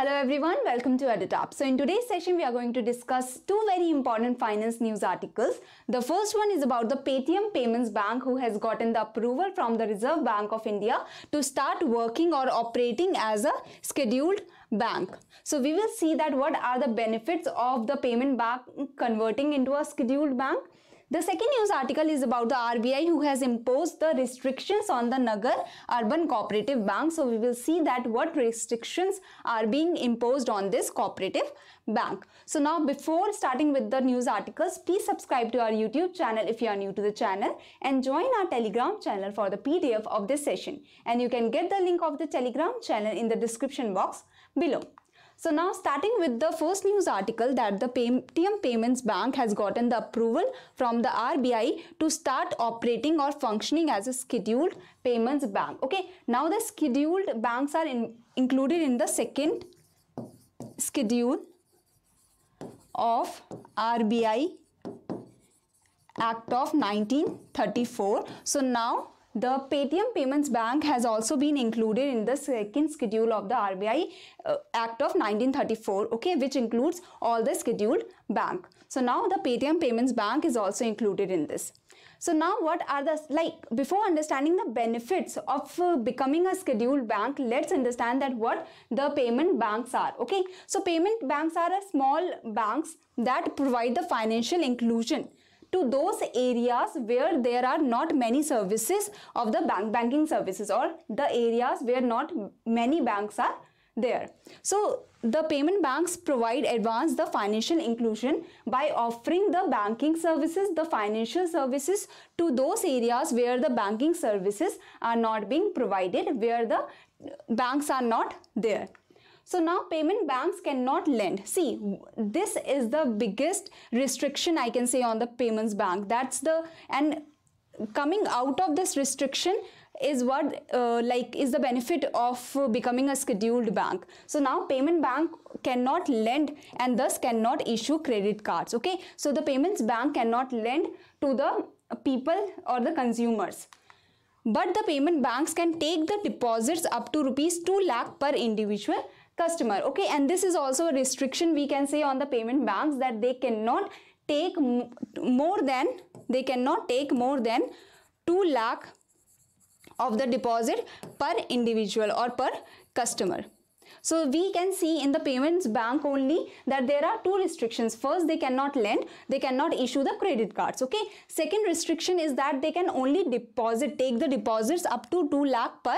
Hello everyone, welcome to Up. So in today's session, we are going to discuss two very important finance news articles. The first one is about the Paytm Payments Bank who has gotten the approval from the Reserve Bank of India to start working or operating as a scheduled bank. So we will see that what are the benefits of the payment bank converting into a scheduled bank. The second news article is about the RBI who has imposed the restrictions on the Nagar Urban Cooperative Bank. So we will see that what restrictions are being imposed on this cooperative bank. So now before starting with the news articles, please subscribe to our YouTube channel if you are new to the channel and join our Telegram channel for the PDF of this session. And you can get the link of the Telegram channel in the description box below. So now starting with the first news article that the Paytm Payments Bank has gotten the approval from the RBI to start operating or functioning as a scheduled payments bank. Okay, now the scheduled banks are in, included in the second schedule of RBI Act of 1934. So now the Paytm Payments Bank has also been included in the second schedule of the RBI uh, Act of 1934, okay, which includes all the scheduled bank. So now the Paytm Payments Bank is also included in this. So now what are the, like before understanding the benefits of uh, becoming a scheduled bank, let's understand that what the payment banks are, okay. So payment banks are a small banks that provide the financial inclusion to those areas where there are not many services of the bank banking services or the areas where not many banks are there. So the payment banks provide advance the financial inclusion by offering the banking services, the financial services to those areas where the banking services are not being provided, where the banks are not there. So now payment banks cannot lend. See, this is the biggest restriction I can say on the payments bank. That's the, and coming out of this restriction is what uh, like is the benefit of becoming a scheduled bank so now payment bank cannot lend and thus cannot issue credit cards okay so the payments bank cannot lend to the people or the consumers but the payment banks can take the deposits up to rupees 2 lakh per individual customer okay and this is also a restriction we can say on the payment banks that they cannot take more than they cannot take more than 2 lakh of the deposit per individual or per customer so we can see in the payments bank only that there are two restrictions. First, they cannot lend, they cannot issue the credit cards. Okay. Second restriction is that they can only deposit, take the deposits up to 2 lakh per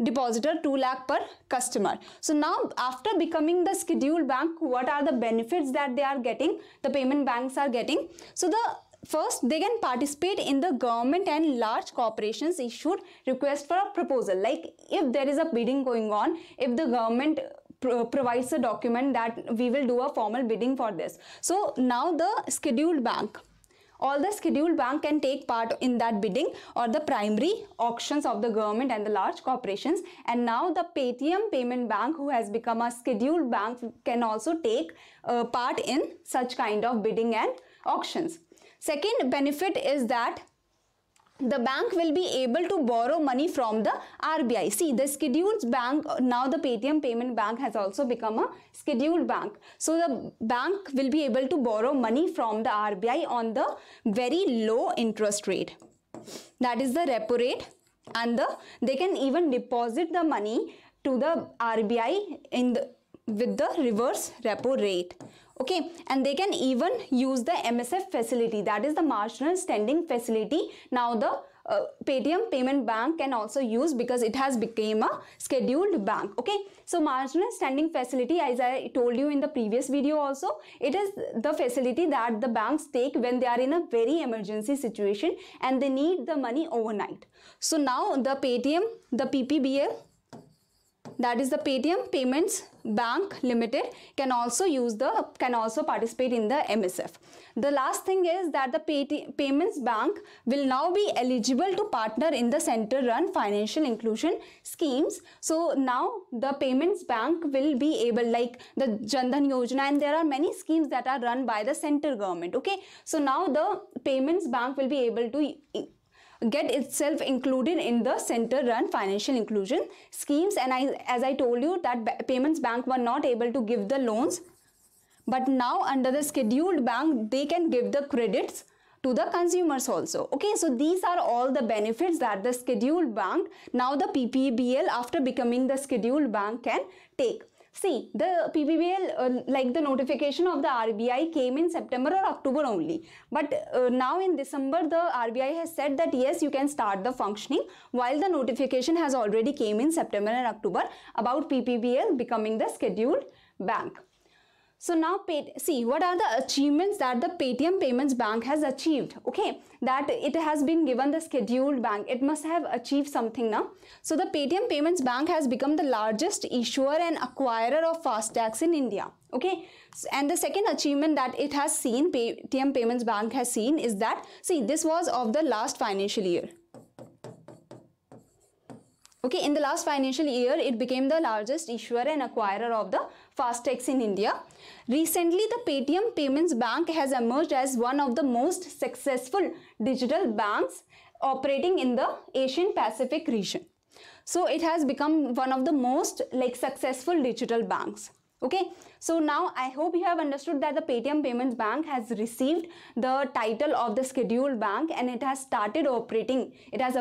depositor 2 lakh per customer. So now after becoming the scheduled bank, what are the benefits that they are getting? The payment banks are getting. So the First, they can participate in the government and large corporations issued request for a proposal. Like if there is a bidding going on, if the government provides a document that we will do a formal bidding for this. So now the scheduled bank all the scheduled bank can take part in that bidding or the primary auctions of the government and the large corporations. And now the Paytm Payment Bank who has become a scheduled bank can also take uh, part in such kind of bidding and auctions. Second benefit is that the bank will be able to borrow money from the RBI. See, the scheduled bank, now the Paytm Payment Bank has also become a scheduled bank. So the bank will be able to borrow money from the RBI on the very low interest rate. That is the repo rate and the they can even deposit the money to the RBI in the, with the reverse repo rate okay and they can even use the MSF facility that is the marginal standing facility now the uh, Paytm payment bank can also use because it has become a scheduled bank okay so marginal standing facility as I told you in the previous video also it is the facility that the banks take when they are in a very emergency situation and they need the money overnight so now the Paytm the PPBL that is the Paytm Payments Bank Limited can also use the can also participate in the MSF. The last thing is that the Paytm Payments Bank will now be eligible to partner in the center run financial inclusion schemes. So now the Payments Bank will be able like the Jandhan Yojana and there are many schemes that are run by the center government. Okay. So now the Payments Bank will be able to get itself included in the center run financial inclusion schemes and I, as I told you that payments bank were not able to give the loans but now under the scheduled bank they can give the credits to the consumers also. Okay, so these are all the benefits that the scheduled bank, now the PPBL after becoming the scheduled bank can take. See, the PBBL, uh, like the notification of the RBI came in September or October only. But uh, now in December, the RBI has said that yes, you can start the functioning while the notification has already came in September and October about PPBL becoming the scheduled bank. So now pay, see what are the achievements that the Paytm Payments Bank has achieved. Okay, that it has been given the scheduled bank. It must have achieved something now. So the Paytm Payments Bank has become the largest issuer and acquirer of FASTags in India. Okay, and the second achievement that it has seen, Paytm Payments Bank has seen is that, see this was of the last financial year. Okay, in the last financial year, it became the largest issuer and acquirer of the Fastex in India. Recently, the Paytm Payments Bank has emerged as one of the most successful digital banks operating in the Asian Pacific region. So it has become one of the most like successful digital banks okay so now i hope you have understood that the paytm payments bank has received the title of the scheduled bank and it has started operating it has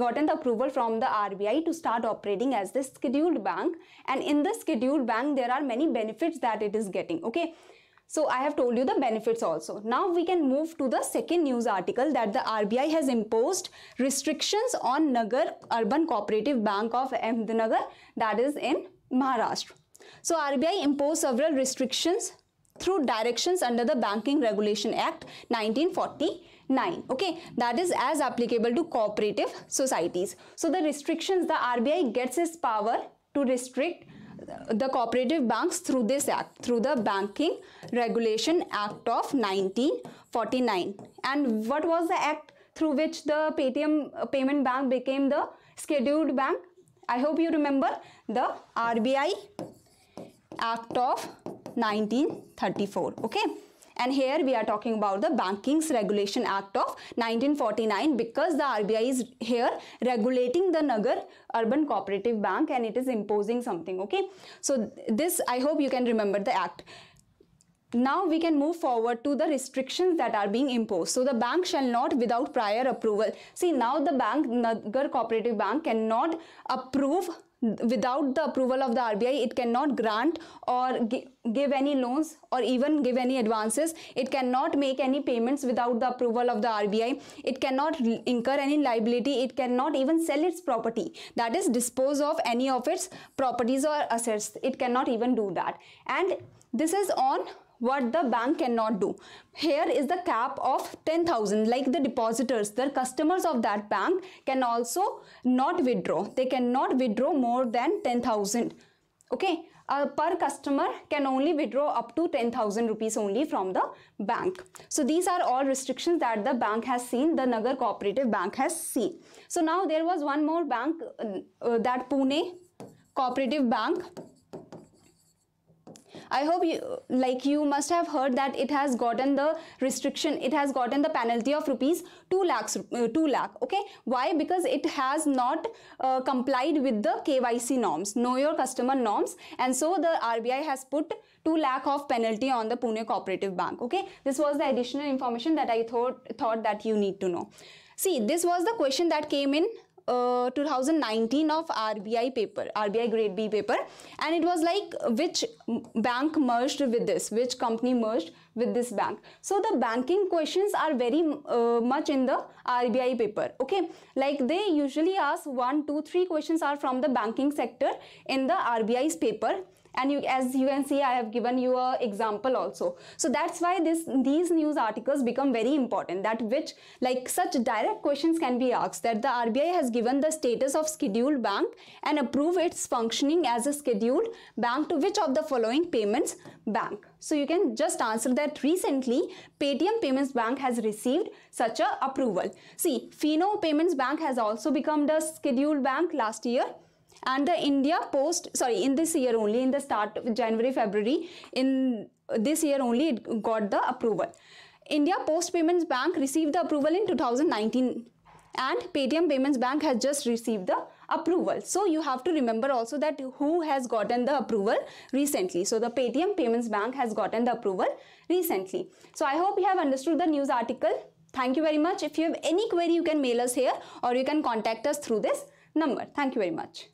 gotten the approval from the rbi to start operating as the scheduled bank and in the scheduled bank there are many benefits that it is getting okay so I have told you the benefits also. Now we can move to the second news article that the RBI has imposed restrictions on Nagar Urban Cooperative Bank of Ahmednagar that is in Maharashtra. So RBI imposed several restrictions through directions under the Banking Regulation Act 1949. Okay, that is as applicable to cooperative societies. So the restrictions, the RBI gets its power to restrict the cooperative banks through this act, through the Banking Regulation Act of 1949. And what was the act through which the Paytm uh, Payment Bank became the scheduled bank? I hope you remember the RBI Act of 1934. Okay. And here we are talking about the Bankings Regulation Act of 1949 because the RBI is here regulating the Nagar Urban Cooperative Bank and it is imposing something. Okay. So this, I hope you can remember the act. Now we can move forward to the restrictions that are being imposed. So the bank shall not without prior approval. See now the bank, Nagar Cooperative Bank cannot approve without the approval of the RBI, it cannot grant or give any loans or even give any advances. It cannot make any payments without the approval of the RBI. It cannot incur any liability. It cannot even sell its property. That is dispose of any of its properties or assets. It cannot even do that. And this is on what the bank cannot do. Here is the cap of 10,000 like the depositors, the customers of that bank can also not withdraw. They cannot withdraw more than 10,000. Okay, uh, per customer can only withdraw up to 10,000 rupees only from the bank. So these are all restrictions that the bank has seen, the Nagar Cooperative Bank has seen. So now there was one more bank uh, uh, that Pune Cooperative Bank I hope you, like you must have heard that it has gotten the restriction, it has gotten the penalty of rupees 2 lakhs, uh, 2 lakh, okay? Why? Because it has not uh, complied with the KYC norms, know your customer norms. And so the RBI has put 2 lakh of penalty on the Pune Cooperative Bank, okay? This was the additional information that I thought, thought that you need to know. See, this was the question that came in uh, 2019 of RBI paper, RBI grade B paper. And it was like which bank merged with this, which company merged with this bank. So the banking questions are very uh, much in the RBI paper. Okay. Like they usually ask one, two, three questions are from the banking sector in the RBI's paper and you, as you can see I have given you a example also. So that's why this these news articles become very important that which like such direct questions can be asked that the RBI has given the status of scheduled bank and approve its functioning as a scheduled bank to which of the following payments bank. So you can just answer that recently Paytm Payments Bank has received such a approval. See Fino Payments Bank has also become the scheduled bank last year and the India Post, sorry, in this year only, in the start of January, February, in this year only it got the approval. India Post Payments Bank received the approval in 2019 and Paytm Payments Bank has just received the approval. So you have to remember also that who has gotten the approval recently. So the Paytm Payments Bank has gotten the approval recently. So I hope you have understood the news article. Thank you very much. If you have any query, you can mail us here or you can contact us through this number. Thank you very much.